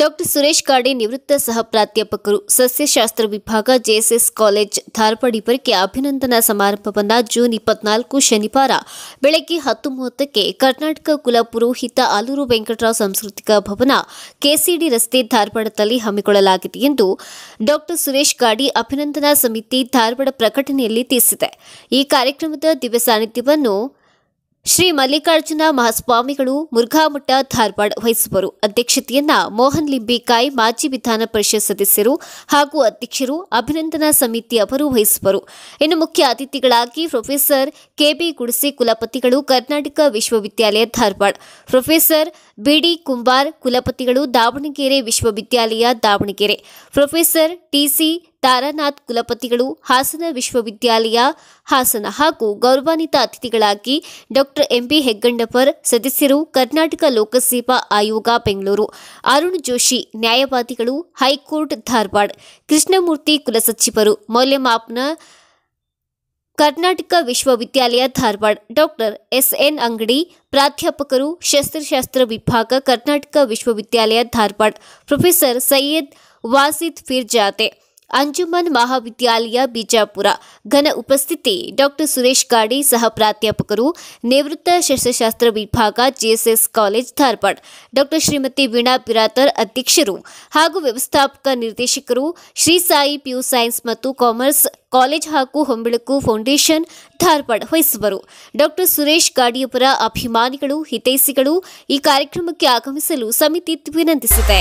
doctor Suresh ಕಾಡೆ ನಿವೃತ್ತ ಸಹ ಪ್ರಾಧ್ಯಾಪಕರು ಸಸ್ಯಶಾಸ್ತ್ರ ವಿಭಾಗ ಜೆಎಸ್ಎಸ್ ಕಾಲೇಜ್ ಇಬ್ಬರಿಗೆ ಅಭಿನಂದನಾ ಸಮಾರಂಭವನ್ನು ಜೂನ್ ಇಪ್ಪತ್ನಾಲ್ಕು ಶನಿವಾರ ಬೆಳಗ್ಗೆ ಹತ್ತು ಮೂವತ್ತಕ್ಕೆ ಕರ್ನಾಟಕ ಕುಲ ಪುರೋಹಿತ ಆಲೂರು ವೆಂಕಟರಾವ್ ಸಾಂಸ್ಕೃತಿಕ ಭವನ ಕೆಸಿಡಿ ರಸ್ತೆ ಧಾರವಾಡದಲ್ಲಿ ಹಮ್ಮಿಕೊಳ್ಳಲಾಗಿದೆ ಎಂದು ಡಾಕ್ಟರ್ ಸುರೇಶ್ ಕಾಡಿ ಅಭಿನಂದನಾ ಸಮಿತಿ ಧಾರವಾಡ ಪ್ರಕಟಣೆಯಲ್ಲಿ ತಿಳಿಸಿದೆ ಈ ಕಾರ್ಯಕ್ರಮದ ದಿವ್ಯ ಸಾನ್ನಿಧ್ಯವನ್ನು ಶ್ರೀ ಮಲ್ಲಿಕಾರ್ಜುನ ಮಹಾಸ್ವಾಮಿಗಳು ಮುರುಘಾಮಠ ಧಾರವಾಡ ವಹಿಸುವರು ಅಧ್ಯಕ್ಷತೆಯನ್ನ ಮೋಹನ್ ಲಿಂಬಿಕಾಯಿ ಮಾಜಿ ವಿಧಾನ ಪರಿಷತ್ ಸದಸ್ಯರು ಹಾಗೂ ಅಧ್ಯಕ್ಷರು ಅಭಿನಂದನಾ ಸಮಿತಿ ಅವರು ವಹಿಸುವರು ಇನ್ನು ಮುಖ್ಯ ಅತಿಥಿಗಳಾಗಿ ಪ್ರೊಫೆಸರ್ ಕೆಬಿ ಗುಡಸಿ ಕುಲಪತಿಗಳು ಕರ್ನಾಟಕ ವಿಶ್ವವಿದ್ಯಾಲಯ ಧಾರವಾಡ ಪ್ರೊಫೆಸರ್ ಬಿಡಿ ಕುಂಬಾರ್ ಕುಲಪತಿಗಳು ದಾವಣಗೆರೆ ವಿಶ್ವವಿದ್ಯಾಲಯ ದಾವಣಗೆರೆ ಪ್ರೊಫೆಸರ್ ಟಿಸಿ ತಾರಾನಾಥ್ ಕುಲಪತಿಗಳು ಹಾಸನ ವಿಶ್ವವಿದ್ಯಾಲಯ ಹಾಸನ ಹಾಗೂ ಗೌರವಾನ್ವಿತ ಅತಿಥಿಗಳಾಗಿ ಡಾಕ್ಟರ್ ಎಂಬಿ ಹೆಗ್ಗಂಡಪರ್ ಸದಸ್ಯರು ಕರ್ನಾಟಕ ಲೋಕಸೇವಾ ಆಯೋಗ ಬೆಂಗಳೂರು ಅರುಣ್ ಜೋಶಿ ನ್ಯಾಯವಾದಿಗಳು ಹೈಕೋರ್ಟ್ ಧಾರವಾಡ ಕೃಷ್ಣಮೂರ್ತಿ ಕುಲಸಚಿವರು ಮೌಲ್ಯಮಾಪನ ಕರ್ನಾಟಕ ವಿಶ್ವವಿದ್ಯಾಲಯ ಧಾರವಾಡ ಡಾಕ್ಟರ್ ಎಸ್ಎನ್ ಅಂಗಡಿ ಪ್ರಾಧ್ಯಾಪಕರು ಶಸ್ತ್ರಶಾಸ್ತ್ರ ವಿಭಾಗ ಕರ್ನಾಟಕ ವಿಶ್ವವಿದ್ಯಾಲಯ ಧಾರವಾಡ ಪ್ರೊಫೆಸರ್ ಸೈಯದ್ ವಾಸಿದ್ ಫಿರ್ಜಾತೆ ಅಂಜುಮನ್ ಮಹಾವಿದ್ಯಾಲಯ ಬಿಜಾಪುರ ಘನ ಉಪಸ್ಥಿತಿ ಡಾಕ್ಟರ್ ಸುರೇಶ್ ಗಾಡಿ ಸಹ ಪ್ರಾಧ್ಯಾಪಕರು ನಿವೃತ್ತ ಶಸ್ತ್ರಶಾಸ್ತ್ರ ವಿಭಾಗ JSS college Dharwad doctor Shrimati Veena Biradar ಅಧ್ಯಕ್ಷರು ಹಾಗೂ ವ್ಯವಸ್ಥಾಪಕ ನಿರ್ದೇಶಕರು ಶ್ರೀ ಸಾಯಿ ಪಿಯು ಸೈನ್ಸ್ ಮತ್ತು ಕಾಮರ್ಸ್ ಕಾಲೇಜ್ ಹಾಗೂ ಹೊಂಬಳಕು ಫೌಂಡೇಶನ್ ಧಾರವಾಡ ವಹಿಸುವರು ಡಾಕ್ಟರ್ ಸುರೇಶ್ ಗಾಡಿಯವರ ಅಭಿಮಾನಿಗಳು ಹಿತೈಸಿಗಳು ಈ ಕಾರ್ಯಕ್ರಮಕ್ಕೆ ಆಗಮಿಸಲು ಸಮಿತಿ ವಿನಂತಿಸಿದೆ